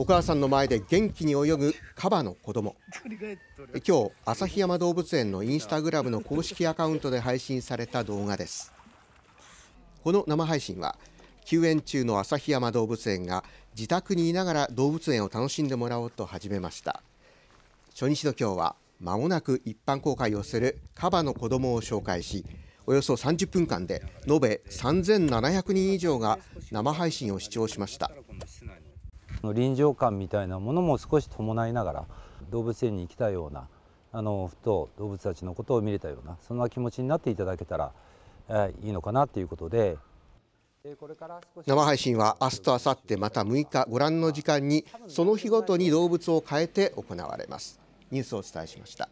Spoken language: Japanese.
お母さんの前で元気に泳ぐカバの子供今日旭山動物園のインスタグラムの公式アカウントで配信された動画ですこの生配信は休園中の旭山動物園が自宅にいながら動物園を楽しんでもらおうと始めました初日の今日はまもなく一般公開をするカバの子供を紹介しおよそ30分間で延べ3700人以上が生配信を視聴しました臨場感みたいなものも少し伴いながら動物園に来たようなあのふと動物たちのことを見れたようなそんな気持ちになっていただけたら、えいいのかなということで生配信は明日と明後日また6日ご覧の時間にその日ごとに動物を変えて行われますニュースをお伝えしました。